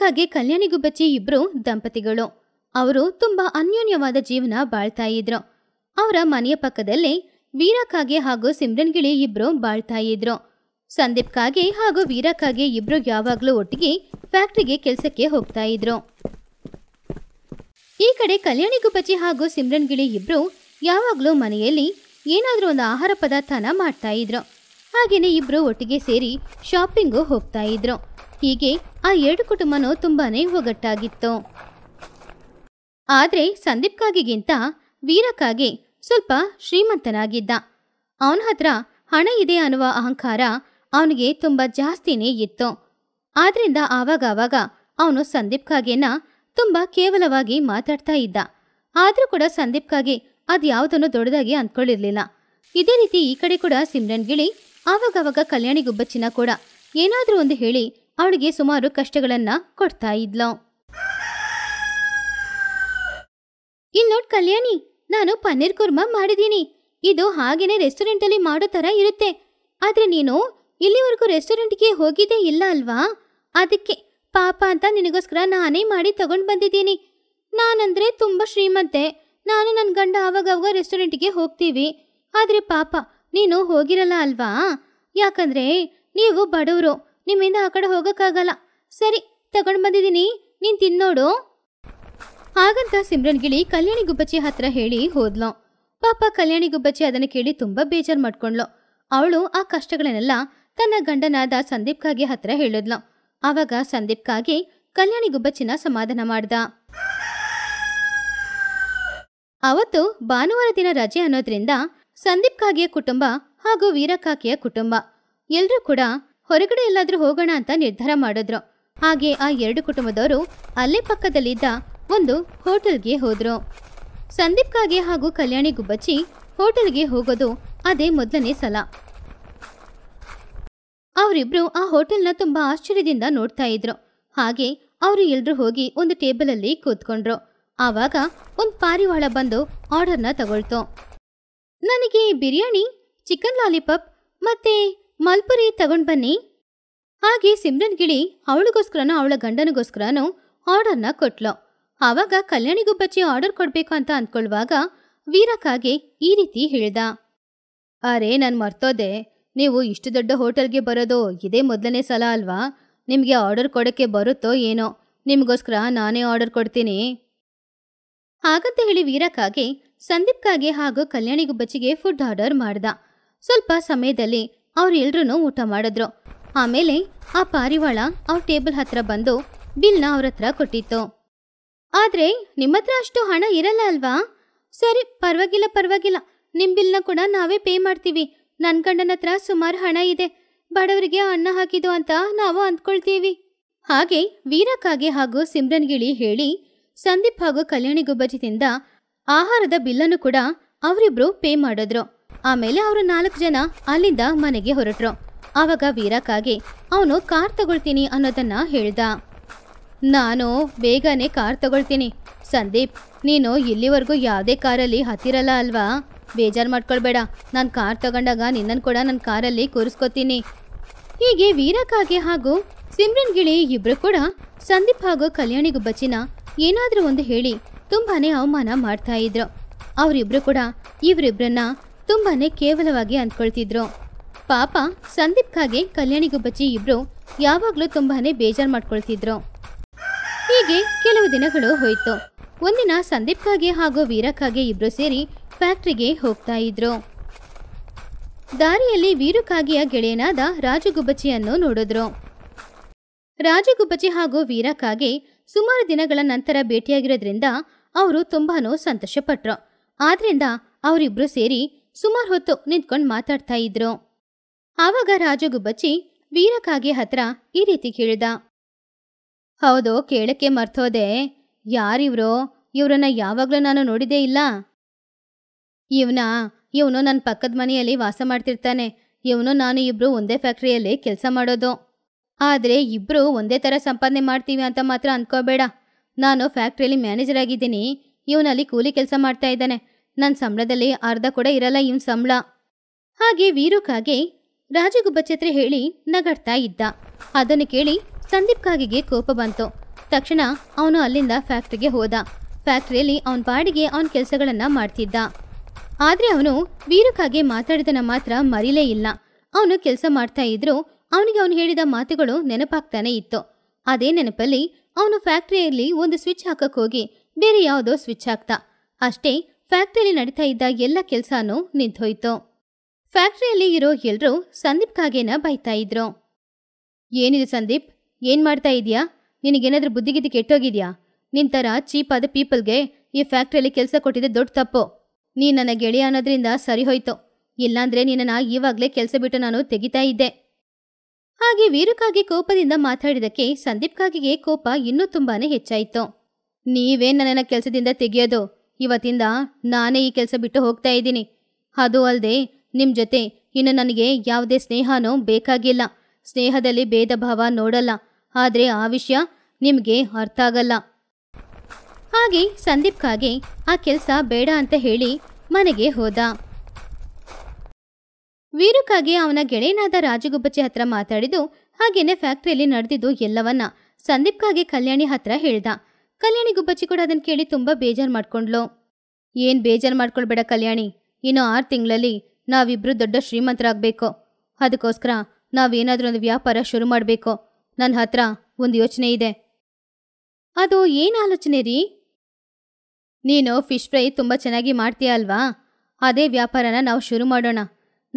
ಖಾಗೆ ಕಲ್ಯಾಣಿ ಗುಬ್ಬಚ್ಚಿ ಇಬ್ರು ದಂಪತಿಗಳು ಅವರು ತುಂಬಾ ಅನ್ಯೋನ್ಯವಾದ ಜೀವನ ಬಾಳ್ತಾ ಇದ್ರು ಅವರ ಮನೆಯ ಪಕ್ಕದಲ್ಲಿ ಖಾಗೆ ಹಾಗೂ ಸಿಮ್ರನ್ಗಿಳಿ ಇಬ್ರು ಬಾಳ್ತಾ ಇದ್ರು ಸಂದೀಪ್ ಖಾಗೆ ಹಾಗೂ ಖಾಗೆ ಇಬ್ರು ಯಾವಾಗಲೂ ಒಟ್ಟಿಗೆ ಫ್ಯಾಕ್ಟ್ರಿಗೆ ಕೆಲಸಕ್ಕೆ ಹೋಗ್ತಾ ಇದ್ರು ಈ ಕಡೆ ಕಲ್ಯಾಣಿ ಗುಬ್ಬಚ್ಚಿ ಹಾಗೂ ಸಿಮ್ರನ್ಗಿಳಿ ಇಬ್ರು ಯಾವಾಗಲೂ ಮನೆಯಲ್ಲಿ ಏನಾದರೂ ಒಂದು ಆಹಾರ ಪದಾರ್ಥನ ಮಾಡ್ತಾ ಇದ್ರು ಹಾಗೇನೆ ಇಬ್ರು ಒಟ್ಟಿಗೆ ಸೇರಿ ಶಾಪಿಂಗು ಹೋಗ್ತಾ ಇದ್ರು ಹೀಗೆ ಆ ಎರಡು ಕುಟುಂಬನೂ ತುಂಬಾನೇ ಒಗ್ಗಟ್ಟಾಗಿತ್ತು ಆದ್ರೆ ಸಂದೀಪ್ ಕಾಗಿಗಿಂತ ವೀರಕ್ಕಾಗಿ ಸ್ವಲ್ಪ ಶ್ರೀಮಂತನಾಗಿದ್ದ ಅವನ ಹತ್ರ ಹಣ ಇದೆ ಅನ್ನುವ ಅಹಂಕಾರ ಅವನಿಗೆ ತುಂಬಾ ಜಾಸ್ತಿನೇ ಇತ್ತು ಆದ್ರಿಂದ ಆವಾಗವಾಗ ಅವನು ಸಂದೀಪ್ ಕಾಗೆನ ತುಂಬಾ ಕೇವಲವಾಗಿ ಮಾತಾಡ್ತಾ ಇದ್ದ ಆದ್ರೂ ಕೂಡ ಸಂದೀಪ್ ಕಾಗೆ ಅದ್ಯಾವುದನ್ನು ದೊಡ್ಡದಾಗಿ ಅಂದ್ಕೊಳ್ಳಿರ್ಲಿಲ್ಲ ಇದೇ ರೀತಿ ಈ ಕಡೆ ಕೂಡ ಸಿಮ್ರನ್ ಗಿಳಿ ಆವಾಗವಾಗ ಕಲ್ಯಾಣಿ ಗುಬ್ಬಚ್ಚಿನ ಕೂಡ ಏನಾದ್ರೂ ಒಂದು ಹೇಳಿ ಅವಳಿಗೆ ಸುಮಾರು ಕಷ್ಟಗಳನ್ನ ಕೊಡ್ತಾ ಇದ್ಲು ನೋಡ್ ಕಲ್ಯಾಣಿ ನಾನು ಪನ್ನೀರ್ ಕುರ್ಮಾ ಮಾಡಿದ್ದೀನಿ ಇದು ಹಾಗೇನೆ ರೆಸ್ಟೋರೆಂಟಲ್ಲಿ ಮಾಡೋ ಥರ ಇರುತ್ತೆ ಆದರೆ ನೀನು ಇಲ್ಲಿವರೆಗೂ ರೆಸ್ಟೋರೆಂಟ್ಗೆ ಹೋಗಿದ್ದೇ ಇಲ್ಲ ಅಲ್ವಾ ಅದಕ್ಕೆ ಪಾಪ ಅಂತ ನಿನಗೋಸ್ಕರ ನಾನೇ ಮಾಡಿ ತಗೊಂಡು ಬಂದಿದ್ದೀನಿ ನಾನಂದ್ರೆ ತುಂಬ ಶ್ರೀಮಂತೆ ನಾನು ನನ್ನ ಗಂಡ ಆವಾಗವಾಗ ರೆಸ್ಟೋರೆಂಟ್ಗೆ ಹೋಗ್ತೀವಿ ಆದರೆ ಪಾಪ ನೀನು ಹೋಗಿರಲ್ಲ ಅಲ್ವಾ ಯಾಕಂದರೆ ನೀವು ಬಡವರು ನಿಮ್ಮಿಂದ ಆ ಕಡೆ ಹೋಗಕ್ಕಾಗಲ್ಲ ಸರಿ ತಗೊಂಡು ಬಂದಿದ್ದೀನಿ ನೀನ್ ತಿನ್ನೋಡು ಹಾಗಂತ ಸಿಮ್ರನ್ ಗಿಳಿ ಕಲ್ಯಾಣಿ ಗುಬ್ಬಚ್ಚಿ ಹತ್ರ ಹೇಳಿ ಹೋದ್ಲು ಪಾಪ ಕಲ್ಯಾಣಿ ಗುಬ್ಬಚ್ಚಿ ಅದನ್ನ ಕೇಳಿ ತುಂಬಾ ಬೇಜಾರು ಮಾಡ್ಕೊಂಡ್ಲು ಅವಳು ಆ ಕಷ್ಟಗಳನ್ನೆಲ್ಲ ತನ್ನ ಗಂಡನಾದ ಕಾಗೆ ಹತ್ರ ಹೇಳಿದ್ಲು ಆವಾಗ ಕಾಗೆ ಕಲ್ಯಾಣಿ ಗುಬ್ಬಚ್ಚಿನ ಸಮಾಧಾನ ಮಾಡ್ದ ಅವತ್ತು ಭಾನುವಾರ ದಿನ ರಜೆ ಅನ್ನೋದ್ರಿಂದ ಕಾಗೆಯ ಕುಟುಂಬ ಹಾಗೂ ವೀರಕಾಕಿಯ ಕುಟುಂಬ ಎಲ್ಲರೂ ಕೂಡ ಹೊರಗಡೆ ಎಲ್ಲಾದರೂ ಹೋಗೋಣ ಅಂತ ನಿರ್ಧಾರ ಮಾಡಿದ್ರು ಹಾಗೆ ಆ ಎರಡು ಕುಟುಂಬದವರು ಅಲ್ಲೇ ಪಕ್ಕದಲ್ಲಿದ್ದ ಒಂದು ಹೋಟೆಲ್ಗೆ ಹೋದರು ಕಾಗೆ ಹಾಗೂ ಕಲ್ಯಾಣಿ ಗುಬ್ಬಚ್ಚಿ ಹೋಟೆಲ್ಗೆ ಹೋಗೋದು ಅದೇ ಮೊದಲನೇ ಸಲ ಅವರಿಬ್ರು ಆ ಹೋಟೆಲ್ನ ತುಂಬಾ ಆಶ್ಚರ್ಯದಿಂದ ನೋಡ್ತಾ ಇದ್ರು ಹಾಗೆ ಅವರು ಎಲ್ರು ಹೋಗಿ ಒಂದು ಟೇಬಲ್ ಅಲ್ಲಿ ಕೂತ್ಕೊಂಡ್ರು ಆವಾಗ ಒಂದು ಪಾರಿವಾಳ ಬಂದು ಆರ್ಡರ್ನ ತಗೊಳ್ತು ನನಗೆ ಬಿರಿಯಾನಿ ಚಿಕನ್ ಲಾಲಿಪಾಪ್ ಮತ್ತೆ ಮಲ್ಪುರಿ ತಗೊಂಡ್ ಬನ್ನಿ ಹಾಗೆ ಸಿಮ್ರನ್ ಗಿಳಿ ಅವಳಿಗೋಸ್ಕರನೋ ಅವಳ ಗಂಡನಿಗೋಸ್ಕರನೋ ಆರ್ಡರ್ನ ಕೊಟ್ಲು ಆವಾಗ ಕಲ್ಯಾಣಿಗೂ ಬಚ್ಚಿ ಆರ್ಡರ್ ಕೊಡ್ಬೇಕು ಅಂತ ಅಂದ್ಕೊಳ್ವಾಗ ವೀರಕಾಗೆ ಈ ರೀತಿ ಹೇಳ್ದ ಅರೆ ನಾನು ಮರ್ತೋದೆ ನೀವು ಇಷ್ಟು ದೊಡ್ಡ ಹೋಟೆಲ್ಗೆ ಬರೋದು ಇದೇ ಮೊದಲನೇ ಸಲ ಅಲ್ವಾ ನಿಮಗೆ ಆರ್ಡರ್ ಕೊಡಕ್ಕೆ ಬರುತ್ತೋ ಏನೋ ನಿಮಗೋಸ್ಕರ ನಾನೇ ಆರ್ಡರ್ ಕೊಡ್ತೀನಿ ಹಾಗಂತ ಹೇಳಿ ಸಂದೀಪ್ ಕಾಗೆ ಹಾಗೂ ಕಲ್ಯಾಣಿಗುಬ್ಬಚ್ಚಿಗೆ ಫುಡ್ ಆರ್ಡರ್ ಮಾಡ್ದ ಸ್ವಲ್ಪ ಸಮಯದಲ್ಲಿ ಅವರೆಲ್ಲರೂ ಊಟ ಮಾಡಿದ್ರು ಆಮೇಲೆ ಆ ಪಾರಿವಾಳ ಅವ್ರ ಟೇಬಲ್ ಹತ್ರ ಬಂದು ಬಿಲ್ನ ಅವ್ರ ಹತ್ರ ಕೊಟ್ಟಿತ್ತು ಆದ್ರೆ ನಿಮ್ಮ ಹತ್ರ ಅಷ್ಟು ಹಣ ಇರಲ್ಲ ಅಲ್ವಾ ಸರಿ ಪರವಾಗಿಲ್ಲ ಪರವಾಗಿಲ್ಲ ನಿಮ್ ಬಿಲ್ನ ಕೂಡ ನಾವೇ ಪೇ ಮಾಡ್ತೀವಿ ನನ್ ಗಂಡನ ಹತ್ರ ಸುಮಾರು ಹಣ ಇದೆ ಬಡವರಿಗೆ ಅನ್ನ ಹಾಕಿದ್ದು ಅಂತ ನಾವು ಅಂದ್ಕೊಳ್ತೀವಿ ಹಾಗೆ ಕಾಗೆ ಹಾಗೂ ಸಿಮ್ರನ್ಗಿಳಿ ಹೇಳಿ ಸಂದೀಪ್ ಹಾಗೂ ಕಲ್ಯಾಣಿ ಗುಬ್ಬಜಿದಿಂದ ಆಹಾರದ ಬಿಲ್ಲನ್ನು ಕೂಡ ಅವರಿಬ್ರು ಪೇ ಮಾಡಿದ್ರು ಆಮೇಲೆ ಅವರು ನಾಲ್ಕು ಜನ ಅಲ್ಲಿಂದ ಮನೆಗೆ ಹೊರಟ್ರು ಆವಾಗ ವೀರಕ್ಕಾಗಿ ಅವನು ಕಾರ್ ತಗೊಳ್ತೀನಿ ಅನ್ನೋದನ್ನ ಹೇಳ್ದ ನಾನು ಬೇಗನೆ ಕಾರ್ ತಗೊಳ್ತೀನಿ ಸಂದೀಪ್ ನೀನು ಇಲ್ಲಿವರೆಗೂ ಯಾವುದೇ ಕಾರಲ್ಲಿ ಹತ್ತಿರಲ್ಲ ಅಲ್ವಾ ಬೇಜಾರು ಮಾಡ್ಕೊಳ್ಬೇಡ ನಾನು ಕಾರ್ ತಗೊಂಡಾಗ ನಿನ್ನನ್ನು ಕೂಡ ನನ್ನ ಕಾರಲ್ಲಿ ಕೂರಿಸ್ಕೊತೀನಿ ಹೀಗೆ ವೀರಕ್ಕಾಗೆ ಹಾಗೂ ಸಿಮ್ರನ್ ಗಿಳಿ ಇಬ್ಬರು ಕೂಡ ಸಂದೀಪ್ ಹಾಗೂ ಕಲ್ಯಾಣಿಗೂ ಬಚ್ಚಿನ ಏನಾದರೂ ಒಂದು ಹೇಳಿ ತುಂಬಾ ಅವಮಾನ ಮಾಡ್ತಾ ಇದ್ರು ಅವರಿಬ್ರು ಕೂಡ ಇವರಿಬ್ಬರನ್ನ ತುಂಬಾನೇ ಕೇವಲವಾಗಿ ಅಂದ್ಕೊಳ್ತಿದ್ರು ಪಾಪ ಸಂದೀಪ್ ಖಾಗೆ ಕಲ್ಯಾಣಿ ಗುಬ್ಬಚ್ಚಿ ಇಬ್ರು ಯಾವಾಗಲೂ ತುಂಬಾನೇ ಬೇಜಾರು ಮಾಡ್ಕೊಳ್ತಿದ್ರು ಹೀಗೆ ಕೆಲವು ದಿನಗಳು ಹೋಯ್ತು ಒಂದಿನ ಸಂದೀಪ್ ಖಾಗೆ ಹಾಗೂ ಕಾಗೆ ಇಬ್ರು ಸೇರಿ ಫ್ಯಾಕ್ಟ್ರಿಗೆ ಹೋಗ್ತಾ ಇದ್ರು ದಾರಿಯಲ್ಲಿ ಕಾಗೆಯ ಗೆಳೆಯನಾದ ರಾಜಗುಬ್ಬಚ್ಚಿಯನ್ನು ನೋಡಿದ್ರು ರಾಜಗುಬ್ಬಚ್ಚಿ ಹಾಗೂ ಕಾಗೆ ಸುಮಾರು ದಿನಗಳ ನಂತರ ಭೇಟಿಯಾಗಿರೋದ್ರಿಂದ ಅವರು ತುಂಬಾನೂ ಸಂತೋಷಪಟ್ರು ಆದ್ರಿಂದ ಅವರಿಬ್ರು ಸೇರಿ ಸುಮಾರು ಹೊತ್ತು ನಿಂತ್ಕೊಂಡು ಮಾತಾಡ್ತಾ ಇದ್ರು ಆವಾಗ ರಾಜಗುಬ್ಬಚ್ಚಿ ವೀರಕಾಗೆ ಹತ್ರ ಈ ರೀತಿ ಕೇಳ್ದ ಹೌದು ಕೇಳಕ್ಕೆ ಮರ್ತೋದೆ ಯಾರಿವ್ರೋ ಇವ್ರನ್ನ ಯಾವಾಗ್ಲೂ ನಾನು ನೋಡಿದೇ ಇಲ್ಲ ಇವನ ಇವನು ನನ್ನ ಪಕ್ಕದ ಮನೆಯಲ್ಲಿ ವಾಸ ಮಾಡ್ತಿರ್ತಾನೆ ಇವನು ನಾನು ಇಬ್ರು ಒಂದೇ ಫ್ಯಾಕ್ಟ್ರಿಯಲ್ಲಿ ಕೆಲಸ ಮಾಡೋದು ಆದರೆ ಇಬ್ರು ಒಂದೇ ಥರ ಸಂಪಾದನೆ ಮಾಡ್ತೀವಿ ಅಂತ ಮಾತ್ರ ಅನ್ಕೋಬೇಡ ನಾನು ಫ್ಯಾಕ್ಟ್ರಿಯಲ್ಲಿ ಮ್ಯಾನೇಜರ್ ಆಗಿದ್ದೀನಿ ಇವನಲ್ಲಿ ಕೂಲಿ ಕೆಲಸ ಮಾಡ್ತಾ ಇದ್ದಾನೆ ನನ್ನ ಸಂಬಳದಲ್ಲಿ ಅರ್ಧ ಕೂಡ ಇರಲ್ಲ ಇವನ್ ಸಂಬಳ ಹಾಗೆ ವೀರುಕಾಗೆ ರಾಜಗುಬ್ಬಚತ್ರೆ ಹೇಳಿ ನಗಾಡ್ತಾ ಇದ್ದ ಅದನ್ನು ಕೇಳಿ ಸಂದೀಪ್ ಕಾಗೆಗೆ ಕೋಪ ಬಂತು ತಕ್ಷಣ ಅವನು ಅಲ್ಲಿಂದ ಫ್ಯಾಕ್ಟ್ರಿಗೆ ಹೋದ ಫ್ಯಾಕ್ಟ್ರಿಯಲ್ಲಿ ಅವನ ಬಾಡಿಗೆ ಅವನ ಕೆಲಸಗಳನ್ನ ಮಾಡ್ತಿದ್ದ ಆದ್ರೆ ಅವನು ವೀರುಕಾಗೆ ಮಾತಾಡಿದನ ಮಾತ್ರ ಮರಿಲೇ ಇಲ್ಲ ಅವನು ಕೆಲಸ ಮಾಡ್ತಾ ಇದ್ರು ಅವನಿಗೆ ಅವನು ಹೇಳಿದ ಮಾತುಗಳು ನೆನಪಾಗ್ತಾನೆ ಇತ್ತು ಅದೇ ನೆನಪಲ್ಲಿ ಅವನು ಫ್ಯಾಕ್ಟ್ರಿಯಲ್ಲಿ ಒಂದು ಸ್ವಿಚ್ ಹಾಕಕ್ಕೆ ಹೋಗಿ ಬೇರೆ ಯಾವುದೋ ಸ್ವಿಚ್ ಹಾಕ್ತ ಅಷ್ಟೇ ಫ್ಯಾಕ್ಟರಿಯಲ್ಲಿ ನಡೀತಾ ಇದ್ದ ಎಲ್ಲ ಕೆಲಸನೂ ನಿಂತೋಯ್ತು ಫ್ಯಾಕ್ಟ್ರಿಯಲ್ಲಿ ಇರೋ ಎಲ್ಲರೂ ಸಂದೀಪ್ ಕಾಗೇನ ಬೈತಾ ಇದ್ರು ಏನಿದೆ ಸಂದೀಪ್ ಏನ್ ಮಾಡ್ತಾ ಇದೀಯಾ ನಿನಗೇನಾದ್ರೂ ಬುದ್ಧಿಗಿದ್ದು ಕೆಟ್ಟೋಗಿದ್ಯಾ ನಿನ್ ಚೀಪ್ ಆದ ಪೀಪಲ್ಗೆ ಈ ಫ್ಯಾಕ್ಟ್ರಿಯಲ್ಲಿ ಕೆಲಸ ಕೊಟ್ಟಿದ್ದೆ ದೊಡ್ಡ ತಪ್ಪು ನೀ ನನ್ನ ಗೆಳೆಯ ಅನ್ನೋದ್ರಿಂದ ಸರಿ ಹೋಯ್ತು ಇಲ್ಲಾಂದ್ರೆ ನಿನ್ನ ಈವಾಗ್ಲೇ ಕೆಲಸ ಬಿಟ್ಟು ನಾನು ತೆಗಿತಾ ಇದ್ದೆ ಹಾಗೆ ವೀರುಕಾಗಿ ಕೋಪದಿಂದ ಮಾತಾಡಿದಕ್ಕೆ ಸಂದೀಪ್ ಕಾಗಿಗೆ ಕೋಪ ಇನ್ನೂ ತುಂಬಾನೇ ಹೆಚ್ಚಾಯಿತು ನೀವೇ ನನ್ನನ್ನ ಕೆಲಸದಿಂದ ತೆಗೆಯೋದು ಇವತ್ತಿಂದ ನಾನೇ ಈ ಕೆಲಸ ಬಿಟ್ಟು ಹೋಗ್ತಾ ಇದ್ದೀನಿ ಅದು ಅಲ್ಲದೆ ನಿಮ್ಮ ಜೊತೆ ಇನ್ನು ನನಗೆ ಯಾವುದೇ ಸ್ನೇಹನೂ ಬೇಕಾಗಿಲ್ಲ ಸ್ನೇಹದಲ್ಲಿ ಭೇದ ಭಾವ ನೋಡಲ್ಲ ಆದರೆ ಆ ವಿಷಯ ನಿಮಗೆ ಅರ್ಥ ಆಗಲ್ಲ ಹಾಗೆ ಸಂದೀಪ್ಗಾಗಿ ಆ ಕೆಲಸ ಬೇಡ ಅಂತ ಹೇಳಿ ಮನೆಗೆ ಹೋದ ವೀರುಕಾಗೆ ಅವನ ಗೆಳೆಯನಾದ ರಾಜಗುಬ್ಬಚ್ಚಿ ಹತ್ರ ಮಾತಾಡಿದ್ದು ಹಾಗೇನೆ ಫ್ಯಾಕ್ಟ್ರಿಯಲ್ಲಿ ನಡೆದಿದ್ದು ಎಲ್ಲವನ್ನ ಸಂದೀಪ್ಗಾಗಿ ಕಲ್ಯಾಣಿ ಹತ್ರ ಹೇಳ್ದ ಕಲ್ಯಾಣಿ ಗುಬ್ಬಚ್ಚಿ ಕೂಡ ಅದನ್ನು ಕೇಳಿ ತುಂಬ ಬೇಜಾರು ಮಾಡ್ಕೊಂಡ್ಲು ಏನು ಬೇಜಾರು ಮಾಡ್ಕೊಳ್ಬೇಡ ಕಲ್ಯಾಣಿ ಇನ್ನು ಆರು ತಿಂಗಳಲ್ಲಿ ನಾವಿಬ್ಬರು ದೊಡ್ಡ ಶ್ರೀಮಂತರಾಗಬೇಕು ಅದಕ್ಕೋಸ್ಕರ ನಾವೇನಾದರೂ ಒಂದು ವ್ಯಾಪಾರ ಶುರು ಮಾಡಬೇಕು ನನ್ನ ಹತ್ರ ಒಂದು ಯೋಚನೆ ಇದೆ ಅದು ಏನು ಆಲೋಚನೆ ರೀ ನೀನು ಫಿಶ್ ಫ್ರೈ ತುಂಬ ಚೆನ್ನಾಗಿ ಮಾಡ್ತೀಯ ಅಲ್ವಾ ಅದೇ ವ್ಯಾಪಾರನ ನಾವು ಶುರು ಮಾಡೋಣ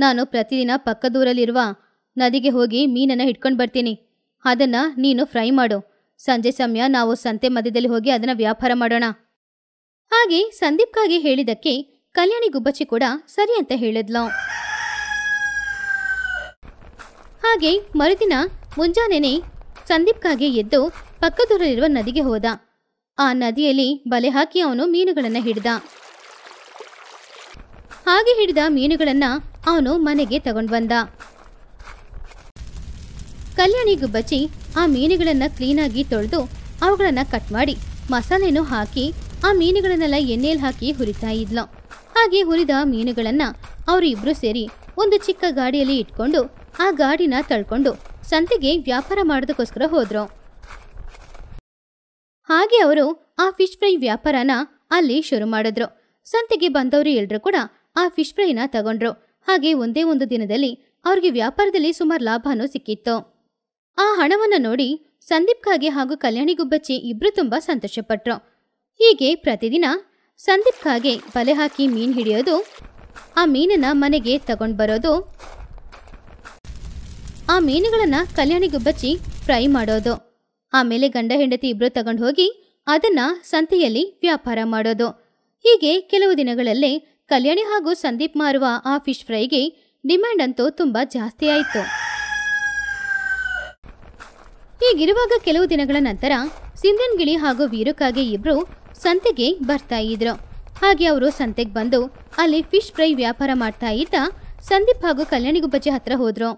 ನಾನು ಪ್ರತಿದಿನ ಪಕ್ಕದೂರಲ್ಲಿರುವ ನದಿಗೆ ಹೋಗಿ ಮೀನನ್ನು ಹಿಡ್ಕೊಂಡು ಬರ್ತೀನಿ ಅದನ್ನು ನೀನು ಫ್ರೈ ಮಾಡು ಸಂಜೆ ಸಮಯ ನಾವು ಸಂತೆ ಮಧ್ಯದಲ್ಲಿ ಹೋಗಿ ಅದನ್ನ ವ್ಯಾಪಾರ ಮಾಡೋಣ ಹಾಗೆ ಸಂದೀಪ್ಗಾಗಿ ಹೇಳಿದಕ್ಕೆ ಕಲ್ಯಾಣಿ ಗುಬ್ಬಚ್ಚಿ ಕೂಡ ಸರಿ ಅಂತ ಹೇಳಿದ್ಲು ಹಾಗೆ ಮರುದಿನ ಮುಂಜಾನೆನೆ ಸಂದೀಪ್ಗಾಗಿ ಎದ್ದು ಪಕ್ಕದೂರಲ್ಲಿರುವ ನದಿಗೆ ಹೋದ ಆ ನದಿಯಲ್ಲಿ ಬಲೆ ಹಾಕಿ ಅವನು ಮೀನುಗಳನ್ನು ಹಿಡಿದ ಹಾಗೆ ಹಿಡಿದ ಮೀನುಗಳನ್ನು ಅವನು ಮನೆಗೆ ತಗೊಂಡು ಬಂದ ಕಲ್ಯಾಣಿ ಗುಬ್ಬಚ್ಚಿ ಆ ಮೀನುಗಳನ್ನು ಕ್ಲೀನಾಗಿ ತೊಳೆದು ಅವುಗಳನ್ನು ಕಟ್ ಮಾಡಿ ಮಸಾಲೆನೂ ಹಾಕಿ ಆ ಮೀನುಗಳನ್ನೆಲ್ಲ ಎಣ್ಣೆಯಲ್ಲಿ ಹಾಕಿ ಹುರಿತಾ ಇದ್ಲು ಹಾಗೆ ಹುರಿದ ಮೀನುಗಳನ್ನು ಅವರು ಇಬ್ಬರು ಸೇರಿ ಒಂದು ಚಿಕ್ಕ ಗಾಡಿಯಲ್ಲಿ ಇಟ್ಕೊಂಡು ಆ ಗಾಡಿನ ತಳ್ಕೊಂಡು ಸಂತೆಗೆ ವ್ಯಾಪಾರ ಮಾಡೋದಕ್ಕೋಸ್ಕರ ಹೋದ್ರು ಹಾಗೆ ಅವರು ಆ ಫಿಶ್ ಫ್ರೈ ವ್ಯಾಪಾರನ ಅಲ್ಲಿ ಶುರು ಮಾಡಿದ್ರು ಸಂತೆಗೆ ಬಂದವರು ಎಲ್ಲರೂ ಕೂಡ ಆ ಫಿಶ್ ಫ್ರೈನ ತಗೊಂಡ್ರು ಹಾಗೆ ಒಂದೇ ಒಂದು ದಿನದಲ್ಲಿ ಅವ್ರಿಗೆ ವ್ಯಾಪಾರದಲ್ಲಿ ಸುಮಾರು ಲಾಭನೂ ಸಿಕ್ಕಿತ್ತು ಆ ಹಣವನ್ನು ನೋಡಿ ಸಂದೀಪ್ ಖಾಗೆ ಹಾಗೂ ಕಲ್ಯಾಣಿ ಗುಬ್ಬಚ್ಚಿ ಇಬ್ರು ತುಂಬ ಸಂತೋಷಪಟ್ರು ಹೀಗೆ ಪ್ರತಿದಿನ ಸಂದೀಪ್ ಖಾಗೆ ಬಲೆ ಹಾಕಿ ಮೀನು ಹಿಡಿಯೋದು ಆ ಮೀನನ್ನ ಮನೆಗೆ ತಗೊಂಡ್ ಬರೋದು ಆ ಮೀನುಗಳನ್ನ ಕಲ್ಯಾಣಿ ಗುಬ್ಬಚ್ಚಿ ಫ್ರೈ ಮಾಡೋದು ಆಮೇಲೆ ಗಂಡ ಹೆಂಡತಿ ಇಬ್ರು ತಗೊಂಡು ಹೋಗಿ ಅದನ್ನ ಸಂತೆಯಲ್ಲಿ ವ್ಯಾಪಾರ ಮಾಡೋದು ಹೀಗೆ ಕೆಲವು ದಿನಗಳಲ್ಲೇ ಕಲ್ಯಾಣಿ ಹಾಗೂ ಸಂದೀಪ್ ಮಾರುವ ಆ ಫಿಶ್ ಫ್ರೈಗೆ ಡಿಮ್ಯಾಂಡ್ ಅಂತೂ ತುಂಬಾ ಜಾಸ್ತಿ ಆಯಿತು ಹೀಗಿರುವಾಗ ಕೆಲವು ದಿನಗಳ ನಂತರ ಸಿಂಧನ್ಗಿಳಿ ಹಾಗೂ ವೀರುಕಾಗೆ ಇಬ್ರು ಸಂತೆಗೆ ಬರ್ತಾ ಇದ್ರು ಹಾಗೆ ಅವರು ಸಂತೆಗೆ ಬಂದು ಅಲ್ಲಿ ಫಿಶ್ ಫ್ರೈ ವ್ಯಾಪಾರ ಮಾಡ್ತಾ ಇದ್ದ ಸಂದೀಪ್ ಹಾಗೂ ಕಲ್ಯಾಣಿ ಹತ್ರ ಹೋದ್ರು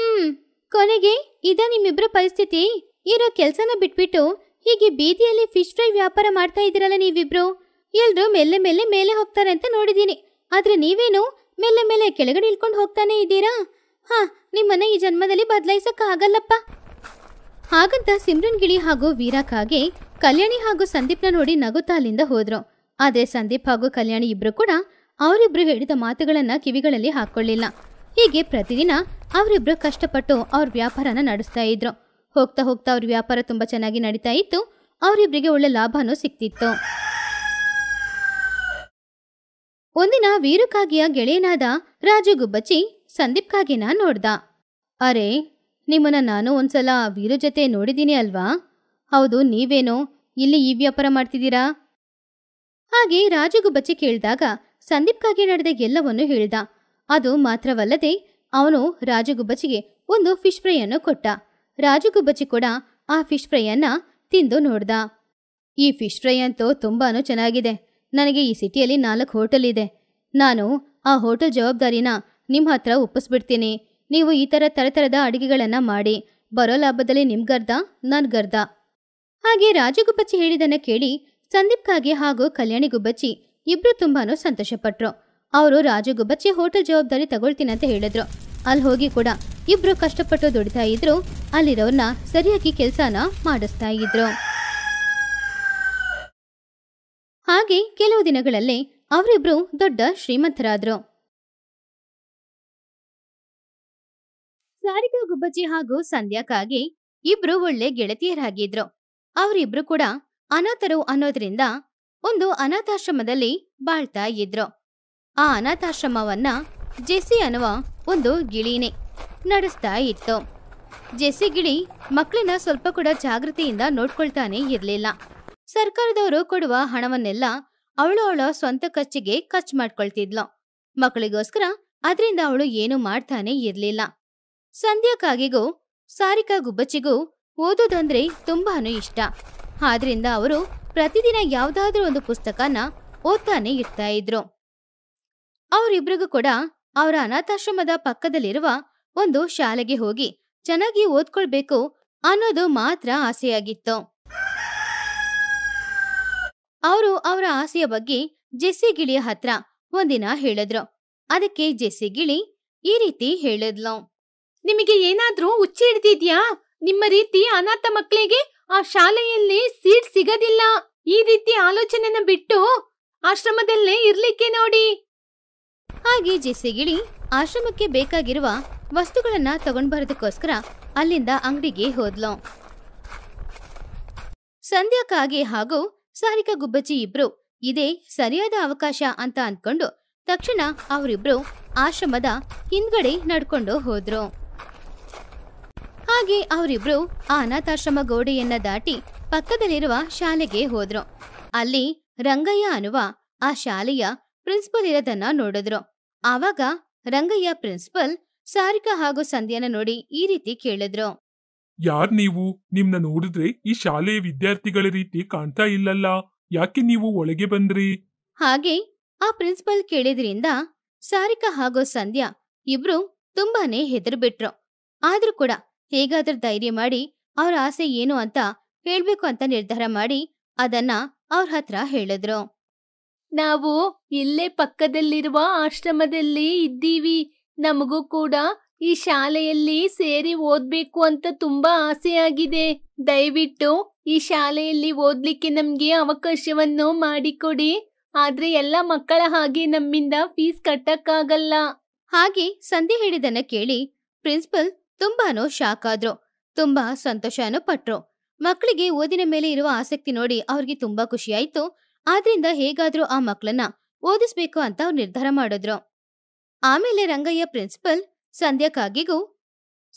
ಹ್ಮ್ ಕೊನೆಗೆ ಇದ ನಿಮ್ಮಿಬ್ರ ಪರಿಸ್ಥಿತಿ ಇರೋ ಕೆಲಸನ ಬಿಟ್ಬಿಟ್ಟು ಹೀಗೆ ಬೀದಿಯಲ್ಲಿ ಫಿಶ್ ಫ್ರೈ ವ್ಯಾಪಾರ ಮಾಡ್ತಾ ಇದ್ದೀರಲ್ಲ ನೀವಿಬ್ರು ಎಲ್ರು ಮೆಲ್ಲೆ ಮೆಲ್ಲೆ ಮೇಲೆ ಹೋಗ್ತಾರೆ ಅಂತ ನೋಡಿದೀನಿ ಆದ್ರೆ ನೀವೇನು ಮೆಲ್ಲೆ ಮೇಲೆ ಕೆಳಗಡೆ ಇಳ್ಕೊಂಡು ಹೋಗ್ತಾನೆ ಇದ್ದೀರಾ ಹಾ ನಿಮ್ಮನ್ನ ಈ ಜನ್ಮದಲ್ಲಿ ಬದಲಾಯಿಸಕ್ಕಾಗಲ್ಲಪ್ಪ ಹಾಗಂತ ಸಿಮ್ರನ್ ಗಿಳಿ ಹಾಗೂ ವೀರಾಕಾಗೆ ಕಲ್ಯಾಣಿ ಹಾಗೂ ಸಂದೀಪ್ನ ನೋಡಿ ನಗುತ್ತಾ ಅಲ್ಲಿಂದ ಹೋದ್ರು ಆದ್ರೆ ಸಂದೀಪ್ ಹಾಗೂ ಕಲ್ಯಾಣಿ ಇಬ್ರು ಕೂಡ ಅವರಿಬ್ರು ಹೇಳಿದ ಮಾತುಗಳನ್ನ ಕಿವಿಗಳಲ್ಲಿ ಹಾಕೊಳ್ಳಿಲ್ಲ ಹೀಗೆ ಪ್ರತಿದಿನ ಅವರಿಬ್ರು ಕಷ್ಟಪಟ್ಟು ಅವ್ರ ವ್ಯಾಪಾರನ ನಡೆಸ್ತಾ ಇದ್ರು ಹೋಗ್ತಾ ಹೋಗ್ತಾ ಅವ್ರ ವ್ಯಾಪಾರ ತುಂಬಾ ಚೆನ್ನಾಗಿ ನಡೀತಾ ಇತ್ತು ಅವರಿಬ್ರಿಗೆ ಒಳ್ಳೆ ಲಾಭನೂ ಸಿಕ್ತಿತ್ತು ಒಂದಿನ ವೀರಕಾಗಿಯ ಗೆಳೆಯನಾದ ರಾಜು ಗುಬ್ಬಚ್ಚಿ ಸಂದೀಪ್ ಕಾಗಿನ ನೋಡ್ದ ಅರೆ ನಿಮ್ಮನ್ನ ನಾನು ಒಂದ್ಸಲ ವೀರು ಜೊತೆ ನೋಡಿದ್ದೀನಿ ಅಲ್ವಾ ಹೌದು ನೀವೇನೋ ಇಲ್ಲಿ ಈ ವ್ಯಾಪಾರ ಮಾಡ್ತಿದ್ದೀರಾ ಹಾಗೆ ರಾಜುಗೂ ಕೇಳಿದಾಗ ಸಂದೀಪ್ಗಾಗಿ ನಡೆದ ಎಲ್ಲವನ್ನೂ ಹೇಳ್ದ ಅದು ಮಾತ್ರವಲ್ಲದೆ ಅವನು ರಾಜಗುಬ್ಬಚ್ಚಿಗೆ ಒಂದು ಫಿಶ್ ಫ್ರೈಯನ್ನು ಕೊಟ್ಟ ರಾಜಗುಬ್ಬಚ್ಚಿ ಕೂಡ ಆ ಫಿಶ್ ಫ್ರೈಯನ್ನ ತಿಂದು ನೋಡ್ದ ಈ ಫಿಶ್ ಫ್ರೈ ಅಂತೂ ತುಂಬಾನು ಚೆನ್ನಾಗಿದೆ ನನಗೆ ಈ ಸಿಟಿಯಲ್ಲಿ ನಾಲ್ಕು ಹೋಟೆಲ್ ಇದೆ ನಾನು ಆ ಹೋಟೆಲ್ ಜವಾಬ್ದಾರಿನ ನಿಮ್ಮ ಹತ್ರ ಒಪ್ಪಿಸ್ಬಿಡ್ತೀನಿ ನೀವು ಈ ಥರ ತರತರದ ಅಡುಗೆಗಳನ್ನು ಮಾಡಿ ಬರೋ ಲಾಭದಲ್ಲಿ ನಿಮ್ಗರ್ಧ ಗರ್ಧ ಹಾಗೆ ರಾಜಗುಬ್ಬಚ್ಚಿ ಹೇಳಿದನ್ನ ಕೇಳಿ ಕಾಗೆ ಹಾಗೂ ಕಲ್ಯಾಣಿ ಗುಬ್ಬಚ್ಚಿ ಇಬ್ರು ತುಂಬಾನು ಸಂತೋಷಪಟ್ರು ಅವರು ರಾಜಗುಬ್ಬಚ್ಚಿ ಹೋಟೆಲ್ ಜವಾಬ್ದಾರಿ ತಗೊಳ್ತೀನಂತ ಹೇಳಿದ್ರು ಅಲ್ಲಿ ಹೋಗಿ ಕೂಡ ಇಬ್ರು ಕಷ್ಟಪಟ್ಟು ದುಡಿತಾ ಇದ್ರು ಅಲ್ಲಿರೋರ್ನ ಸರಿಯಾಗಿ ಕೆಲಸನ ಮಾಡಿಸ್ತಾ ಇದ್ರು ಹಾಗೆ ಕೆಲವು ದಿನಗಳಲ್ಲೇ ಅವರಿಬ್ರು ದೊಡ್ಡ ಶ್ರೀಮಂತರಾದ್ರು ಸಾರಿಕಾ ಗುಬ್ಬಚ್ಚಿ ಹಾಗೂ ಸಂಧ್ಯಾಕ್ಕಾಗಿ ಇಬ್ರು ಒಳ್ಳೆ ಗೆಳತಿಯರಾಗಿದ್ರು ಅವರಿಬ್ರು ಕೂಡ ಅನಾಥರು ಅನ್ನೋದ್ರಿಂದ ಒಂದು ಅನಾಥಾಶ್ರಮದಲ್ಲಿ ಬಾಳ್ತಾ ಇದ್ರು ಆ ಅನಾಥಾಶ್ರಮವನ್ನ ಜೆಸಿ ಅನ್ನುವ ಒಂದು ಗಿಳಿನೇ ನಡೆಸ್ತಾ ಇತ್ತು ಜೆಸಿ ಗಿಳಿ ಮಕ್ಕಳನ್ನ ಸ್ವಲ್ಪ ಕೂಡ ಜಾಗೃತಿಯಿಂದ ನೋಡ್ಕೊಳ್ತಾನೆ ಇರಲಿಲ್ಲ ಸರ್ಕಾರದವರು ಕೊಡುವ ಹಣವನ್ನೆಲ್ಲ ಅವಳು ಅವಳ ಸ್ವಂತ ಖರ್ಚಿಗೆ ಖರ್ಚು ಮಾಡ್ಕೊಳ್ತಿದ್ಲು ಮಕ್ಕಳಿಗೋಸ್ಕರ ಅದರಿಂದ ಅವಳು ಏನು ಮಾಡ್ತಾನೆ ಇರಲಿಲ್ಲ ಸಂಧ್ಯಾಕಾಗಿಗೂ ಸಾರಿಕಾ ಗುಬ್ಬಚ್ಚಿಗೂ ಓದೋದಂದ್ರೆ ತುಂಬಾನು ಇಷ್ಟ ಆದ್ರಿಂದ ಅವರು ಪ್ರತಿದಿನ ಯಾವ್ದಾದ್ರೂ ಒಂದು ಪುಸ್ತಕನ ಓದ್ತಾನೆ ಇರ್ತಾ ಇದ್ರು ಅವರಿಬ್ಬರಿಗೂ ಕೂಡ ಅವರ ಅನಾಥಾಶ್ರಮದ ಪಕ್ಕದಲ್ಲಿರುವ ಒಂದು ಶಾಲೆಗೆ ಹೋಗಿ ಚೆನ್ನಾಗಿ ಓದ್ಕೊಳ್ಬೇಕು ಅನ್ನೋದು ಮಾತ್ರ ಆಸೆಯಾಗಿತ್ತು ಅವರು ಅವರ ಆಸೆಯ ಬಗ್ಗೆ ಜೆಸ್ಸಿ ಗಿಳಿಯ ಹತ್ರ ಒಂದಿನ ಹೇಳಿದ್ರು ಅದಕ್ಕೆ ಜೆಸ್ಸಿ ಗಿಳಿ ಈ ರೀತಿ ಹೇಳಿದ್ಲು ನಿಮಗೆ ಏನಾದರೂ ಹುಚ್ಚಿ ಹಿಡ್ದಿದ್ಯಾ ನಿಮ್ಮ ರೀತಿ ಅನಾಥ ಮಕ್ಕಳಿಗೆ ಆ ಶಾಲೆಯಲ್ಲಿ ಸೀಟ್ ಸಿಗೋದಿಲ್ಲ ಈ ರೀತಿ ಆಲೋಚನೆನ ಬಿಟ್ಟು ಆಶ್ರಮದಲ್ಲೇ ಇರ್ಲಿಕ್ಕೆ ನೋಡಿ ಹಾಗೆ ಗಿಳಿ ಆಶ್ರಮಕ್ಕೆ ಬೇಕಾಗಿರುವ ವಸ್ತುಗಳನ್ನ ತಗೊಂಡ್ ಬರೋದಕ್ಕೋಸ್ಕರ ಅಲ್ಲಿಂದ ಅಂಗಡಿಗೆ ಹೋದ್ಲು ಕಾಗೆ ಹಾಗೂ ಸಾರಿಕಾ ಗುಬ್ಬಚ್ಚಿ ಇಬ್ರು ಇದೇ ಸರಿಯಾದ ಅವಕಾಶ ಅಂತ ಅಂದ್ಕೊಂಡು ತಕ್ಷಣ ಅವರಿಬ್ರು ಆಶ್ರಮದ ಹಿಂದ್ಗಡೆ ನಡ್ಕೊಂಡು ಹೋದ್ರು ಹಾಗೆ ಅವರಿಬ್ರು ಆ ಅನಾಥಾಶ್ರಮ ಗೋಡೆಯನ್ನ ದಾಟಿ ಪಕ್ಕದಲ್ಲಿರುವ ಶಾಲೆಗೆ ಹೋದ್ರು ಅಲ್ಲಿ ರಂಗಯ್ಯ ಅನ್ನುವ ಆ ಶಾಲೆಯ ಪ್ರಿನ್ಸಿಪಲ್ ಇರೋದನ್ನ ನೋಡಿದ್ರು ಆವಾಗ ರಂಗಯ್ಯ ಪ್ರಿನ್ಸಿಪಲ್ ಸಾರಿಕಾ ಹಾಗೂ ಸಂಧ್ಯಾನ ನೋಡಿ ಈ ರೀತಿ ಕೇಳಿದ್ರು ಯಾರ್ ನೀವು ನಿಮ್ನ ನೋಡಿದ್ರೆ ಈ ಶಾಲೆಯ ವಿದ್ಯಾರ್ಥಿಗಳ ರೀತಿ ಕಾಣ್ತಾ ಇಲ್ಲಲ್ಲ ಯಾಕೆ ನೀವು ಒಳಗೆ ಬಂದ್ರಿ ಹಾಗೆ ಆ ಪ್ರಿನ್ಸಿಪಲ್ ಕೇಳಿದ್ರಿಂದ ಸಾರಿಕಾ ಹಾಗೂ ಸಂಧ್ಯಾ ಇಬ್ರು ತುಂಬಾನೇ ಹೆದರ್ಬಿಟ್ರು ಆದ್ರೂ ಕೂಡ ಹೇಗಾದ್ರೂ ಧೈರ್ಯ ಮಾಡಿ ಅವ್ರ ಆಸೆ ಏನು ಅಂತ ಹೇಳ್ಬೇಕು ಅಂತ ನಿರ್ಧಾರ ಮಾಡಿ ಅದನ್ನ ಅವ್ರ ಹತ್ರ ಹೇಳಿದ್ರು ನಾವು ಇಲ್ಲೇ ಪಕ್ಕದಲ್ಲಿರುವ ಆಶ್ರಮದಲ್ಲಿ ಇದ್ದೀವಿ ನಮಗೂ ಕೂಡ ಈ ಶಾಲೆಯಲ್ಲಿ ಸೇರಿ ಓದ್ಬೇಕು ಅಂತ ತುಂಬಾ ಆಸೆ ಆಗಿದೆ ದಯವಿಟ್ಟು ಈ ಶಾಲೆಯಲ್ಲಿ ಓದ್ಲಿಕ್ಕೆ ನಮ್ಗೆ ಅವಕಾಶವನ್ನು ಮಾಡಿಕೊಡಿ ಆದ್ರೆ ಎಲ್ಲ ಮಕ್ಕಳ ಹಾಗೆ ನಮ್ಮಿಂದ ಫೀಸ್ ಕಟ್ಟಕ್ಕಾಗಲ್ಲ ಹಾಗೆ ಸಂಧಿ ಹೇಳಿದನ್ನ ಕೇಳಿ ಪ್ರಿನ್ಸಿಪಲ್ ತುಂಬಾನೋ ಶಾಕ್ ಆದ್ರು ತುಂಬಾ ಸಂತೋಷನೂ ಪಟ್ರು ಮಕ್ಕಳಿಗೆ ಓದಿನ ಮೇಲೆ ಇರುವ ಆಸಕ್ತಿ ನೋಡಿ ಅವ್ರಿಗೆ ತುಂಬಾ ಖುಷಿಯಾಯ್ತು ಆದ್ರಿಂದ ಹೇಗಾದ್ರೂ ಆ ಮಕ್ಕಳನ್ನ ಓದಿಸ್ಬೇಕು ಅಂತ ಅವ್ರು ನಿರ್ಧಾರ ಮಾಡಿದ್ರು ಆಮೇಲೆ ರಂಗಯ್ಯ ಪ್ರಿನ್ಸಿಪಲ್ ಸಂಧ್ಯಾಕಾಗಿಗೂ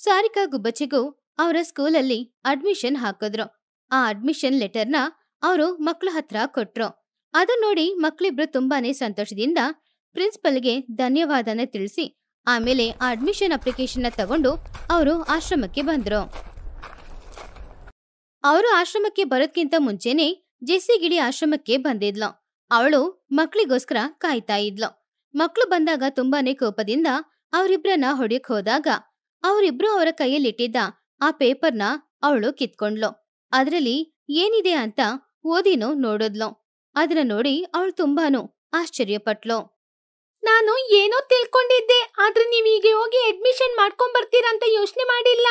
ಸಾರಿಕಾ ಗುಬ್ಬಚ್ಚಿಗೂ ಅವರ ಸ್ಕೂಲಲ್ಲಿ ಅಡ್ಮಿಷನ್ ಹಾಕಿದ್ರು ಆ ಅಡ್ಮಿಷನ್ ಲೆಟರ್ನ ಅವರು ಮಕ್ಕಳ ಹತ್ರ ಕೊಟ್ರು ಅದನ್ನ ನೋಡಿ ಮಕ್ಕಳಿಬ್ರು ತುಂಬಾನೇ ಸಂತೋಷದಿಂದ ಪ್ರಿನ್ಸಿಪಲ್ಗೆ ಧನ್ಯವಾದನ ತಿಳಿಸಿ ಆಮೇಲೆ ಅಡ್ಮಿಷನ್ ಅಪ್ಲಿಕೇಶನ್ನ ತಗೊಂಡು ಅವರು ಆಶ್ರಮಕ್ಕೆ ಬಂದರು ಅವರು ಆಶ್ರಮಕ್ಕೆ ಬರೋದ್ಕಿಂತ ಮುಂಚೆನೆ ಜೆಸ್ಸಿಗಿಡಿ ಆಶ್ರಮಕ್ಕೆ ಬಂದಿದ್ಲು ಅವಳು ಮಕ್ಕಳಿಗೋಸ್ಕರ ಕಾಯ್ತಾ ಇದ್ಲು ಮಕ್ಕಳು ಬಂದಾಗ ತುಂಬಾನೇ ಕೋಪದಿಂದ ಅವರಿಬ್ರನ್ನ ಹೊಡೆಯಕ್ ಹೋದಾಗ ಅವರಿಬ್ರು ಅವರ ಕೈಯಲ್ಲಿಟ್ಟಿದ್ದ ಆ ಪೇಪರ್ನ ಅವಳು ಕಿತ್ಕೊಂಡ್ಲು ಅದರಲ್ಲಿ ಏನಿದೆ ಅಂತ ಓದಿನೋ ನೋಡಿದ್ಲು ಅದನ್ನ ನೋಡಿ ಅವಳು ತುಂಬಾನು ಆಶ್ಚರ್ಯಪಟ್ಲು ನಾನು ಏನೋ ತಿಳ್ಕೊಂಡಿದ್ದೆ ಆದ್ರೆ ನೀವ್ ಈಗ ಹೋಗಿ ಅಡ್ಮಿಷನ್ ಮಾಡ್ಕೊಂಡ್ ಬರ್ತೀರಾ ಅಂತ ಯೋಚನೆ ಮಾಡಿಲ್ಲ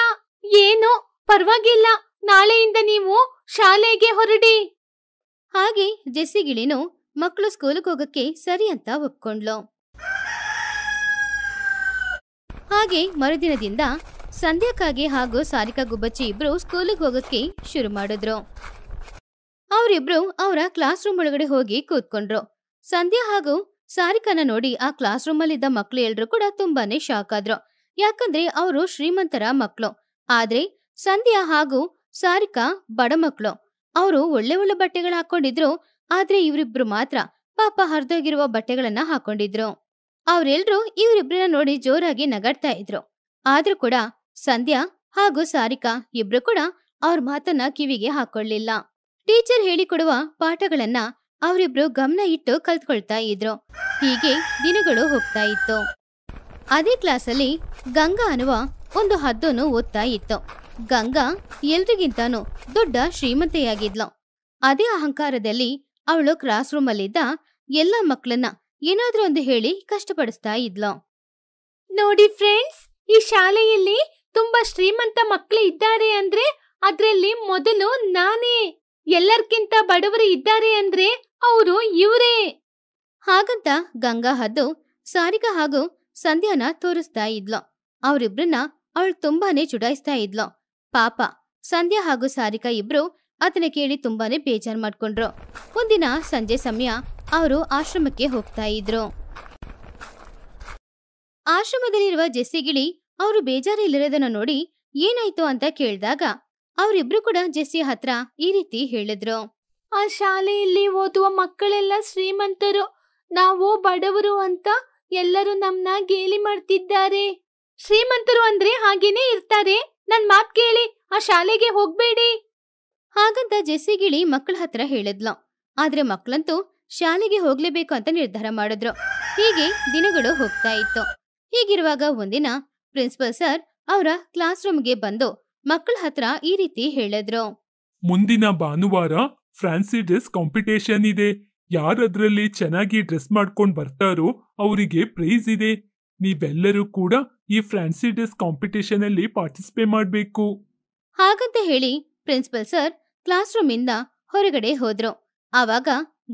ಏನೋ ಪರವಾಗಿಲ್ಲ ನಾಳೆಯಿಂದ ನೀವು ಶಾಲೆಗೆ ಹೊರಡಿ ಹಾಗೆ ಜೆಸ್ಸಿಗಿಳಿನು ಮಕ್ಕಳು ಸ್ಕೂಲ್ಗೆ ಹೋಗಕ್ಕೆ ಸರಿ ಅಂತ ಒಪ್ಕೊಂಡ್ಲು ಹಾಗೆ ಮರುದಿನದಿಂದ ಸಂಧ್ಯಾಕಾಗೆ ಹಾಗೂ ಸಾರಿಕಾ ಗುಬ್ಬಚ್ಚಿ ಇಬ್ರು ಸ್ಕೂಲಿಗೆ ಹೋಗಕ್ಕೆ ಶುರು ಮಾಡಿದ್ರು ಅವರಿಬ್ರು ಅವರ ಕ್ಲಾಸ್ ರೂಮ್ ಒಳಗಡೆ ಹೋಗಿ ಕೂತ್ಕೊಂಡ್ರು ಸಂಧ್ಯಾ ಹಾಗೂ ಸಾರಿಕನ ನೋಡಿ ಆ ಕ್ಲಾಸ್ ರೂಮಲ್ಲಿದ್ದ ಮಕ್ಳು ಎಲ್ರು ಕೂಡ ತುಂಬಾನೇ ಶಾಕ್ ಆದ್ರು ಯಾಕಂದ್ರೆ ಅವರು ಶ್ರೀಮಂತರ ಮಕ್ಕಳು ಆದ್ರೆ ಸಂಧ್ಯಾ ಹಾಗೂ ಸಾರಿಕಾ ಬಡ ಮಕ್ಕಳು ಅವರು ಒಳ್ಳೆ ಒಳ್ಳೆ ಬಟ್ಟೆಗಳು ಹಾಕೊಂಡಿದ್ರು ಆದ್ರೆ ಇವರಿಬ್ರು ಮಾತ್ರ ಪಾಪ ಹರಿದೋಗಿರುವ ಬಟ್ಟೆಗಳನ್ನ ಹಾಕೊಂಡಿದ್ರು ಅವ್ರೆಲ್ರು ಇವರಿಬ್ರನ್ನ ನೋಡಿ ಜೋರಾಗಿ ನಗಾಡ್ತಾ ಇದ್ರು ಆದ್ರೂ ಕೂಡ ಸಂಧ್ಯಾ ಹಾಗೂ ಸಾರಿಕಾ ಇಬ್ರು ಕೂಡ ಅವ್ರ ಮಾತನ್ನ ಕಿವಿಗೆ ಹಾಕೊಳ್ಳಿಲ್ಲ ಟೀಚರ್ ಹೇಳಿಕೊಡುವ ಪಾಠಗಳನ್ನ ಅವರಿಬ್ರು ಗಮನ ಇಟ್ಟು ಕಲ್ತ್ಕೊಳ್ತಾ ಇದ್ರು ಹೀಗೆ ದಿನಗಳು ಹೋಗ್ತಾ ಇತ್ತು ಅದೇ ಕ್ಲಾಸಲ್ಲಿ ಗಂಗಾ ಅನ್ನುವ ಒಂದು ಹದ್ದನ್ನು ಓದ್ತಾ ಇತ್ತು ಗಂಗಾ ಎಲ್ರಿಗಿಂತಾನು ದೊಡ್ಡ ಶ್ರೀಮಂತೆಯಾಗಿದ್ಲು ಅದೇ ಅಹಂಕಾರದಲ್ಲಿ ಅವಳು ಕ್ಲಾಸ್ ರೂಮಲ್ಲಿದ್ದ ಎಲ್ಲ ಮಕ್ಕಳನ್ನ ಏನಾದ್ರೂ ಒಂದು ಹೇಳಿ ಕಷ್ಟಪಡಿಸ್ತಾ ಇದ್ಲು ನೋಡಿ ಫ್ರೆಂಡ್ಸ್ ಈ ಶಾಲೆಯಲ್ಲಿ ತುಂಬಾ ಶ್ರೀಮಂತ ಮಕ್ಕಳು ಇದ್ದಾರೆ ಅಂದ್ರೆ ಅದ್ರಲ್ಲಿ ಮೊದಲು ನಾನೇ ಎಲ್ಲರ್ಕಿಂತ ಬಡವರು ಇದ್ದಾರೆ ಅಂದ್ರೆ ಅವರು ಇವರೇ ಹಾಗಂತ ಗಂಗಾ ಹದ್ದು ಸಾರಿಕಾ ಹಾಗೂ ಸಂಧ್ಯಾನ ತೋರಿಸ್ತಾ ಇದ್ಲು ಅವರಿಬ್ರನ್ನ ಅವಳು ತುಂಬಾನೇ ಚುಡಾಯಿಸ್ತಾ ಇದ್ಲು ಪಾಪ ಸಂಧ್ಯಾ ಹಾಗೂ ಸಾರಿಕಾ ಇಬ್ರು ಅದನ್ನ ಕೇಳಿ ತುಂಬಾನೇ ಬೇಜಾರ್ ಮಾಡ್ಕೊಂಡ್ರು ಒಂದಿನ ಸಂಜೆ ಸಮಯ ಅವರು ಆಶ್ರಮಕ್ಕೆ ಹೋಗ್ತಾ ಇದ್ರು ಆಶ್ರಮದಲ್ಲಿರುವ ಜೆಸ್ಸಿ ಗಿಳಿ ಅವರು ಬೇಜಾರಿಲ್ಲಿರೋದನ್ನ ನೋಡಿ ಏನಾಯ್ತು ಅಂತ ಕೇಳಿದಾಗ ಅವರಿಬ್ರು ಕೂಡ ಜೆಸ್ಸಿ ಹತ್ರ ಈ ರೀತಿ ಹೇಳಿದ್ರು ಆ ಶಾಲೆಯಲ್ಲಿ ಓದುವ ಮಕ್ಕಳೆಲ್ಲ ಶ್ರೀಮಂತರು ನಾವು ಬಡವರು ಅಂತ ಎಲ್ಲರೂ ನಮ್ನ ಗೇಲಿ ಮಾಡ್ತಿದ್ದಾರೆ ಶ್ರೀಮಂತರು ಅಂದ್ರೆ ಹಾಗೇನೆ ಇರ್ತಾರೆ ನನ್ ಮಾತ್ ಕೇಳಿ ಆ ಶಾಲೆಗೆ ಹೋಗ್ಬೇಡಿ ಹಾಗಂತ ಜೆಸಿಗಿಳಿ ಮಕ್ಕಳ ಹತ್ರ ಹೇಳಿದ್ಲ ಆದ್ರೆ ಮಕ್ಕಳಂತೂ ಶಾಲೆಗೆ ಹೋಗ್ಲೇಬೇಕು ಅಂತ ನಿರ್ಧಾರ ಮಾಡಿದ್ರು ಹೀಗೆ ದಿನಗಳು ಹೋಗ್ತಾ ಇತ್ತು ಹೀಗಿರುವಾಗ ಒಂದಿನ ಪ್ರಿನ್ಸಿಪಲ್ ಸರ್ ಅವರ ಕ್ಲಾಸ್ ರೂಮ್ಗೆ ಬಂದು ಮಕ್ಕಳ ಹತ್ರ ಈ ರೀತಿ ಹೇಳಿದ್ರು ಮುಂದಿನ ಭಾನುವಾರ ಫ್ಯಾನ್ಸಿ ಡ್ರೆಸ್ ಕಾಂಪಿಟೇಷನ್ ಇದೆ ಯಾರದ್ರಲ್ಲಿ ಚೆನ್ನಾಗಿ ಡ್ರೆಸ್ ಮಾಡ್ಕೊಂಡು ಬರ್ತಾರೋ ಅವರಿಗೆ ಪ್ರೈಸ್ ಇದೆ ನೀವೆಲ್ಲರೂ ಕೂಡ ಈ ಫ್ಯಾನ್ಸಿ ಡ್ರೆಸ್ ಕಾಂಪಿಟೇಷನ್ ಅಲ್ಲಿ ಪಾರ್ಟಿಸಿಪೇಟ್ ಮಾಡಬೇಕು ಹಾಗಂತ ಹೇಳಿ ಪ್ರಿನ್ಸಿಪಲ್ ಸರ್ ಕ್ಲಾಸ್ ರೂಮ್ ಇಂದ ಹೊರಗಡೆ ಹೋದ್ರು ಆವಾಗ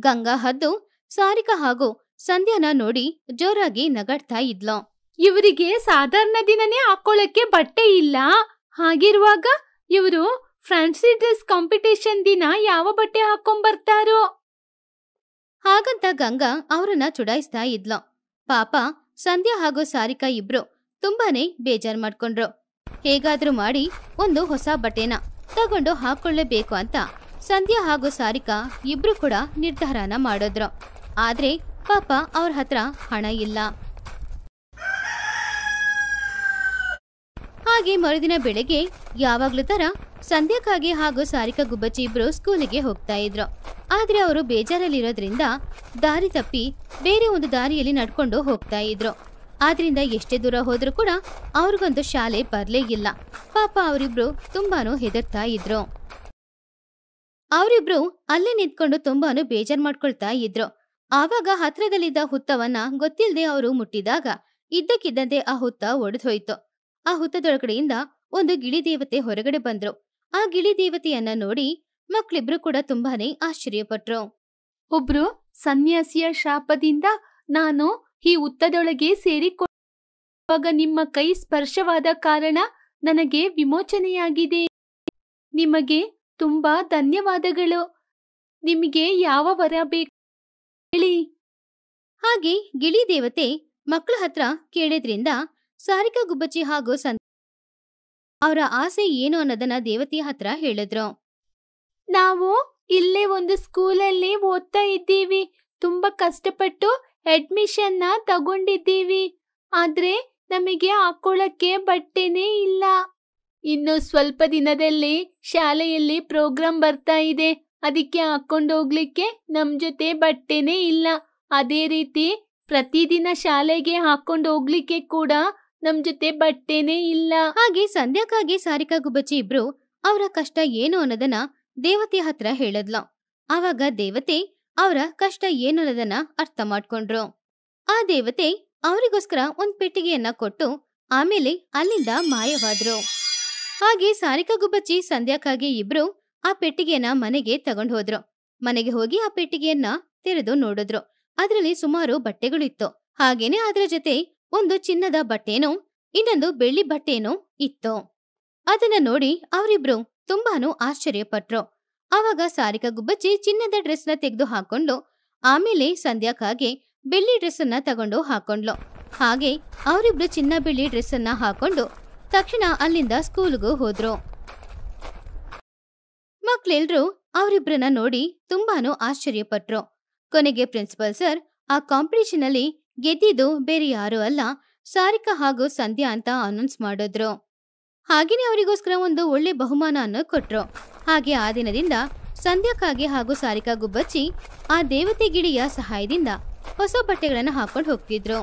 ಗಂಗಾ ಹದ್ದು ಸಾರಿಕಾ ಹಾಗೂ ಸಂಧ್ಯಾನ ನೋಡಿ ಜೋರಾಗಿ ನಗಾಡ್ತಾ ಇದ್ಲು ಇವರಿಗೆ ಸಾಧಾರಣ ದಿನನೇ ಹಾಕೊಳ್ಳಕ್ಕೆ ಬಟ್ಟೆ ಇಲ್ಲ ಹಾಗಿರುವಾಗ ಇವರು ಫ್ಯಾನ್ಸಿ ಡ್ರೆಸ್ ಕಾಂಪಿಟೇಷನ್ ದಿನ ಯಾವ ಬಟ್ಟೆ ಬರ್ತಾರೋ ಹಾಗಂತ ಗಂಗಾ ಅವರನ್ನು ಚುಡಾಯಿಸ್ತಾ ಇದ್ಲ ಪಾಪ ಸಂಧ್ಯಾ ಹಾಗೂ ಸಾರಿಕಾ ಇಬ್ರು ತುಂಬಾನೇ ಬೇಜಾರ್ ಮಾಡ್ಕೊಂಡ್ರು ಹೇಗಾದ್ರೂ ಮಾಡಿ ಒಂದು ಹೊಸ ಬಟ್ಟೆನ ತಗೊಂಡು ಹಾಕೊಳ್ಳೇಬೇಕು ಅಂತ ಸಂಧ್ಯಾ ಹಾಗೂ ಸಾರಿಕಾ ಇಬ್ರು ಕೂಡ ನಿರ್ಧಾರನ ಮಾಡಿದ್ರು ಆದ್ರೆ ಪಾಪ ಅವ್ರ ಹತ್ರ ಹಣ ಇಲ್ಲ ಹಾಗೆ ಮರುದಿನ ಬೆಳಗ್ಗೆ ಯಾವಾಗ್ಲೂ ತರ ಸಂಧ್ಯಾಕಾಗೆ ಹಾಗೂ ಸಾರಿಕಾ ಗುಬ್ಬಚ್ಚಿ ಇಬ್ರು ಸ್ಕೂಲಿಗೆ ಹೋಗ್ತಾ ಇದ್ರು ಆದ್ರೆ ಅವರು ಬೇಜಾರಲ್ಲಿರೋದ್ರಿಂದ ದಾರಿ ತಪ್ಪಿ ಬೇರೆ ಒಂದು ದಾರಿಯಲ್ಲಿ ನಡ್ಕೊಂಡು ಹೋಗ್ತಾ ಇದ್ರು ಆದ್ರಿಂದ ಎಷ್ಟೇ ದೂರ ಹೋದ್ರು ಕೂಡ ಅವ್ರಿಗೊಂದು ಶಾಲೆ ಬರ್ಲೇ ಇಲ್ಲ ಪಾಪ ಅವರಿಬ್ರು ತುಂಬಾನು ಹೆದರ್ತಾ ಇದ್ರು ಅವರಿಬ್ರು ಅಲ್ಲೇ ನಿಂತ್ಕೊಂಡು ತುಂಬಾನು ಬೇಜಾರ್ ಮಾಡ್ಕೊಳ್ತಾ ಇದ್ರು ಆವಾಗ ಹತ್ರದಲ್ಲಿದ್ದ ಹುತ್ತವನ್ನ ಗೊತ್ತಿಲ್ಲದೆ ಅವರು ಮುಟ್ಟಿದಾಗ ಇದ್ದಕ್ಕಿದ್ದಂತೆ ಆ ಹುತ್ತ ಒಡೆದೋಯ್ತು ಆ ಹುತ್ತದೊಳಗಡೆಯಿಂದ ಒಂದು ಗಿಳಿ ದೇವತೆ ಹೊರಗಡೆ ಬಂದ್ರು ಆ ಗಿಳಿ ದೇವತೆಯನ್ನ ನೋಡಿ ಮಕ್ಕಳಿಬ್ರು ಕೂಡ ತುಂಬಾನೇ ಆಶ್ಚರ್ಯಪಟ್ರು ಒಬ್ರು ಸನ್ಯಾಸಿಯ ಶಾಪದಿಂದ ನಾನು ಈ ಹುತ್ತದೊಳಗೆ ಸೇರಿಕೊಂಡಾಗ ನಿಮ್ಮ ಕೈ ಸ್ಪರ್ಶವಾದ ಕಾರಣ ನನಗೆ ವಿಮೋಚನೆಯಾಗಿದೆ ನಿಮಗೆ ತುಂಬಾ ಧನ್ಯವಾದಗಳು ನಿಮಗೆ ಯಾವ ವರ ಬೇಕು ಹೇಳಿ ಹಾಗೆ ಗಿಳಿ ದೇವತೆ ಮಕ್ಕಳ ಹತ್ರ ಕೇಳಿದ್ರಿಂದ ಸಾರಿಕಾ ಗುಬ್ಬಚ್ಚಿ ಹಾಗೂ ಸಂತ ಅವರ ಆಸೆ ಏನು ಅನ್ನೋದನ್ನ ದೇವತಿ ಹತ್ರ ಹೇಳಿದ್ರು ನಾವು ಇಲ್ಲೇ ಒಂದು ಸ್ಕೂಲಲ್ಲಿ ಓದ್ತಾ ಇದ್ದೀವಿ ತುಂಬಾ ಕಷ್ಟಪಟ್ಟು ನ ತಗೊಂಡಿದ್ದೀವಿ ಆದ್ರೆ ನಮಗೆ ಹಾಕೊಳ್ಳಕ್ಕೆ ಬಟ್ಟೆನೇ ಇಲ್ಲ ಇನ್ನು ಸ್ವಲ್ಪ ದಿನದಲ್ಲಿ ಶಾಲೆಯಲ್ಲಿ ಪ್ರೋಗ್ರಾಂ ಬರ್ತಾ ಇದೆ ಅದಕ್ಕೆ ಹಾಕೊಂಡು ಹೋಗ್ಲಿಕ್ಕೆ ನಮ್ ಜೊತೆ ಬಟ್ಟೆನೇ ಇಲ್ಲ ಅದೇ ರೀತಿ ಪ್ರತಿದಿನ ಶಾಲೆಗೆ ಹಾಕೊಂಡು ಹೋಗ್ಲಿಕ್ಕೆ ಕೂಡ ನಮ್ ಜೊತೆ ಬಟ್ಟೆನೇ ಇಲ್ಲ ಹಾಗೆ ಸಂಧ್ಯಾಕ್ಕಾಗಿ ಸಾರಿಕಾ ಗುಬ್ಬಚ್ಚಿ ಇಬ್ರು ಅವರ ಕಷ್ಟ ಏನು ಅನ್ನೋದನ್ನ ದೇವತೆ ಹತ್ರ ಹೇಳದ್ಲ ಆವಾಗ ದೇವತೆ ಅವರ ಕಷ್ಟ ಏನು ಅನ್ನೋದನ್ನ ಅರ್ಥ ಮಾಡ್ಕೊಂಡ್ರು ಆ ದೇವತೆ ಅವರಿಗೋಸ್ಕರ ಒಂದ್ ಪೆಟ್ಟಿಗೆಯನ್ನ ಕೊಟ್ಟು ಆಮೇಲೆ ಅಲ್ಲಿಂದ ಮಾಯವಾದ್ರು ಹಾಗೆ ಸಾರಿಕಾ ಗುಬ್ಬಚ್ಚಿ ಸಂಧ್ಯಾಕಾಗಿ ಇಬ್ರು ಆ ಪೆಟ್ಟಿಗೆಯನ್ನ ಮನೆಗೆ ತಗೊಂಡ್ ಹೋದ್ರು ಮನೆಗೆ ಹೋಗಿ ಆ ಪೆಟ್ಟಿಗೆಯನ್ನ ತೆರೆದು ನೋಡಿದ್ರು ಅದರಲ್ಲಿ ಸುಮಾರು ಬಟ್ಟೆಗಳು ಇತ್ತು ಹಾಗೇನೆ ಅದರ ಜೊತೆ ಒಂದು ಚಿನ್ನದ ಬಟ್ಟೆನೋ ಇನ್ನೊಂದು ಬೆಳ್ಳಿ ಬಟ್ಟೆನೋ ಇತ್ತು ಅದನ್ನ ನೋಡಿ ಅವರಿಬ್ರು ತುಂಬಾನು ಆಶ್ಚರ್ಯಪಟ್ರು ಅವಾಗ ಸಾರಿಕಾ ಗುಬ್ಬಚ್ಚಿ ಚಿನ್ನದ ಡ್ರೆಸ್ ನ ತೆಗೆದು ಹಾಕೊಂಡು ಆಮೇಲೆ ಸಂಧ್ಯಾಕಾಗೆ ಬೆಳ್ಳಿ ಡ್ರೆಸ್ ಅನ್ನ ತಗೊಂಡು ಹಾಕೊಂಡ್ಲು ಹಾಗೆ ಅವರಿಬ್ರು ಚಿನ್ನ ಬೆಳ್ಳಿ ಡ್ರೆಸ್ ಅನ್ನ ಹಾಕೊಂಡು ತಕ್ಷಣ ಅಲ್ಲಿಂದ ಸ್ಕೂಲ್ಗೂ ಹೋದ್ರು ಮಕ್ಳೆಲ್ರು ಅವರಿಬ್ರನ್ನ ನೋಡಿ ತುಂಬಾನು ಆಶ್ಚರ್ಯಪಟ್ರು ಕೊನೆಗೆ ಪ್ರಿನ್ಸಿಪಲ್ ಸರ್ ಆ ಕಾಂಪಿಟೇಷನ್ ಅಲ್ಲಿ ಗೆದ್ದಿದ್ದು ಬೇರೆ ಯಾರೂ ಅಲ್ಲ ಸಾರಿಕಾ ಹಾಗೂ ಸಂಧ್ಯಾ ಅಂತ ಅನೌನ್ಸ್ ಮಾಡಿದ್ರು ಹಾಗೇನೆ ಅವರಿಗೋಸ್ಕರ ಒಂದು ಒಳ್ಳೆ ಬಹುಮಾನ ಅನ್ನೋ ಕೊಟ್ರು ಹಾಗೆ ಆ ದಿನದಿಂದ ಸಂಧ್ಯಾಕ್ಕಾಗಿ ಹಾಗೂ ಸಾರಿಕಾ ಗುಬ್ಬಚ್ಚಿ ಆ ದೇವತೆ ಗಿಡಿಯ ಸಹಾಯದಿಂದ ಹೊಸ ಬಟ್ಟೆಗಳನ್ನು ಹಾಕೊಂಡು ಹೋಗ್ತಿದ್ರು